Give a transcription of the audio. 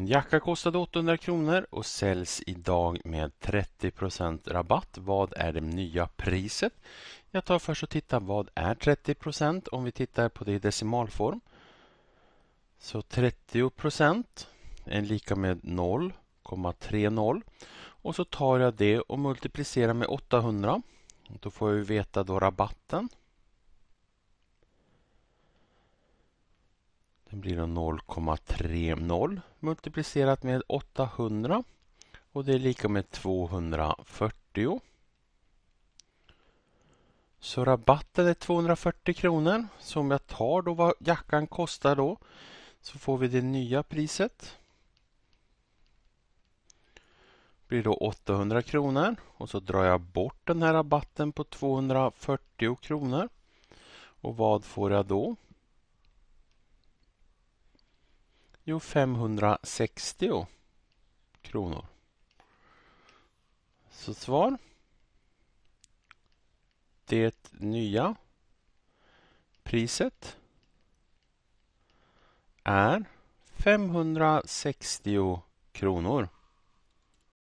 En jacka kostade 800 kronor och säljs idag med 30 rabatt. Vad är det nya priset? Jag tar först och tittar vad är 30 om vi tittar på det i decimalform. Så 30 är lika med 0,30 och så tar jag det och multiplicerar med 800. Då får jag veta då rabatten Det blir då 0,30 multiplicerat med 800 och det är lika med 240. Så rabatten är 240 kronor. Så om jag tar då vad jackan kostar då så får vi det nya priset. Det blir då 800 kronor och så drar jag bort den här rabatten på 240 kronor. Och vad får jag då? Jo, 560 kronor. Så svar. Det nya priset är 560 kronor.